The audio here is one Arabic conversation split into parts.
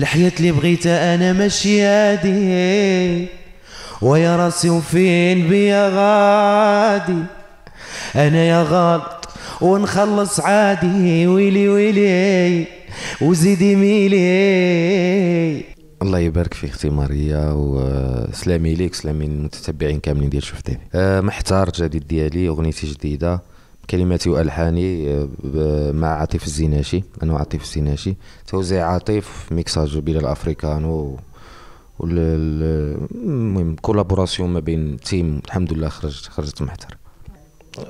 الحياة اللي بغيتها أنا ماشي هادي ويا راسي وفين بيا غادي أنا يا غلط ونخلص عادي ويلي ويلي وزيدي ميلي الله يبارك فيك اختي ماريا وسلامي ليك سلامي للمتتبعين كاملين ديال شوف تيفي أه، محتار جديد ديالي اغنيتي جديده كلماتي والحاني مع عاطف الزناشي انا عاطف الزناشي توزيع عاطف ميكساج بين الافريكانو المهم كولابوراسيون ما بين تيم الحمد لله خرجت خرجت محترم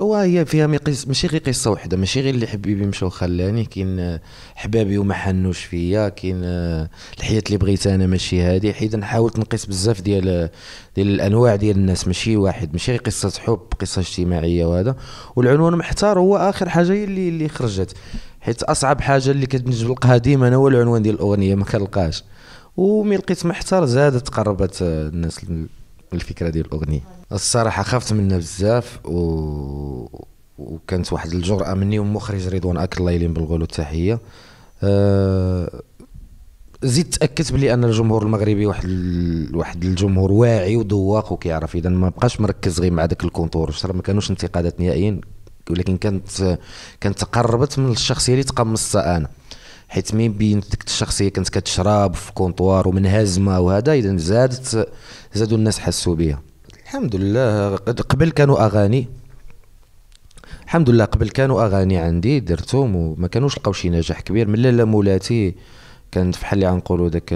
وهي فيها مقص ماشي غير قصه وحده ماشي غير اللي حبيبي مشى وخلاني كاين حبابي وما حنوش فيا كاين الحياه اللي بغيت انا ماشي هذه حيت حاولت نقيس بزاف ديال ديال الانواع ديال الناس ماشي واحد ماشي غير قصه حب قصه اجتماعيه وهذا والعنوان محتار هو اخر حاجه هي اللي اللي خرجت حيت اصعب حاجه اللي كتنجم نلقاها ديما هو العنوان ديال الاغنيه ما كنلقاش ومي لقيت محتار زادت قربت الناس الفكره ديال الاغنيه الصراحه خفت منها بزاف و... وكانت واحد الجرأه مني ومخرج رضوان اكل الله يلين بالغول والتحيه أه... زيد تاكدت بلي ان الجمهور المغربي واحد ال... واحد الجمهور واعي وذواق وكيعرف اذا ما بقاش مركز غير مع داك الكونتور ما كانوش انتقادات نهائيين ولكن كانت كانت تقربت من الشخصيه اللي تقمصتها انا حيت مين بين ديك الشخصيه كانت كتشرب في كونطوار ومنهزمه وهذا اذا زادت زادوا الناس حسوا بها الحمد لله قبل كانوا اغاني الحمد لله قبل كانوا اغاني عندي درتهم وما كانوش لقاو شي نجاح كبير من لالا مولاتي كانت بحال اللي غنقولوا داك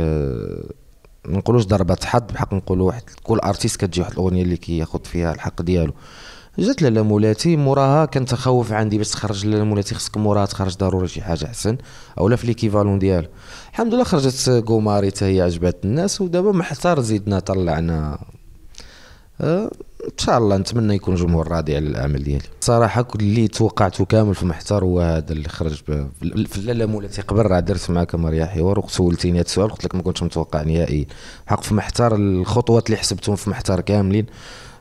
ما نقولوش ضربه حظ بحق نقولوا واحد كل ارتيست كتجي واحد الاغنيه اللي كياخذ فيها الحق ديالو جات لاله مولاتي موراها كان تخوف عندي باش تخرج لاله مولاتي خصك موراها تخرج ضروري شي حاجه احسن اولا في ليكيفالون ديالها الحمد لله خرجت كوماري حتى هي عجبات الناس ودابا محتار زيدنا طلعنا أه، ان شاء الله نتمنى يكون الجمهور راضي على العمل ديالي صراحه كل اللي توقعته كامل في محتار هو هذا اللي خرج في لاله مولاتي قبل راه درت معاك مريا حوار وسولتيني هذا السؤال قلت لك ما كنتش متوقع نهائي حق في محتار الخطوات اللي حسبتهم في محتار كاملين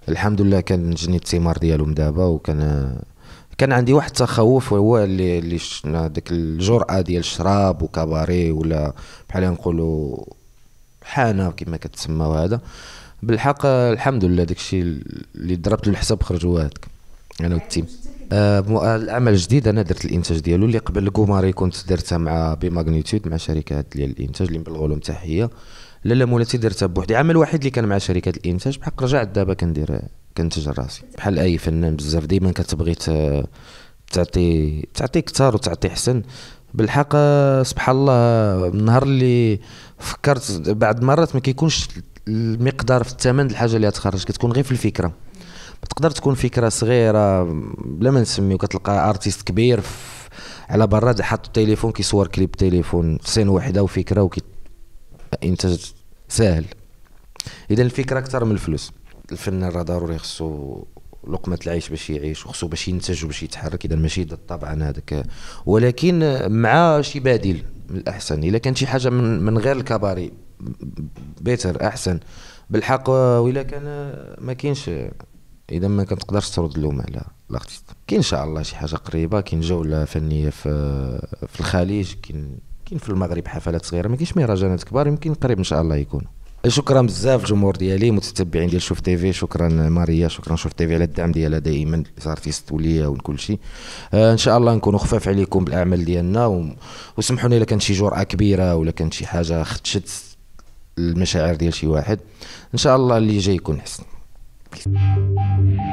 الحمد لله كان جني الثمار ديالهم دابا وكان كان عندي واحد التخوف هو اللي اللي ديك الجرأه ديال الشراب وكباري ولا بحال نقولوا حانه كما كتسمى هذا بالحق الحمد لله داكشي اللي ضربت الحساب خرجوا هذاك انا والتيم آه, آه، العمل الجديد انا درت الانتاج ديالو اللي قبل كوماري كنت درتها مع بماغنيتود مع شركه ديال الانتاج اللي نبلغوا لهم تحيه لا لا مولاتي درتها بوحدي عمل واحد اللي كان مع شركه الانتاج بحق رجعت دابا كندير كنتج راسي بحال اي فنان بزاف ديما كتبغي تعطي تعطي كثار وتعطي حسن بالحق آه، سبحان الله النهار اللي فكرت بعض المرات ما كيكونش المقدار في الثمن الحاجه اللي غتخرج كتكون غير في الفكره تقدر تكون فكره صغيره بلا ما نسميو كتلقى ارتيست كبير على برا حاط التليفون كيصور كليب تليفون في سين وحده وفكره وكي انتاج ساهل اذا الفكره اكثر من الفلوس الفنان راه ضروري خصو لقمه العيش باش يعيش وخصو باش ينتج وباش يتحرك اذا ماشي طبعا هذاك ولكن مع شي بديل من الاحسن الا كان شي حاجه من, من غير الكباري بيتر احسن بالحق ولا كان ما كاينش اذا ما كتقدرش ترد اللوم على الارتيست كاين ان شاء الله شي حاجه قريبه كاين جوله فنيه في في الخليج كاين كاين في المغرب حفلات صغيره ما كاينش مهرجانات كبار يمكن قريب ان شاء الله يكونوا شكرا بزاف الجمهور ديالي متتبعين ديال شوف تيفي شكرا ماريا شكرا شوف تيفي على الدعم ديالها دائما لارتيست وليا وكل شيء آه ان شاء الله نكونوا خفاف عليكم بالاعمال ديالنا و... وسمحوني الا كانت شي جرأه كبيره ولا كانت شي حاجه خدشت المشاعر ديال شي واحد ان شاء الله اللي جاي يكون حسن please.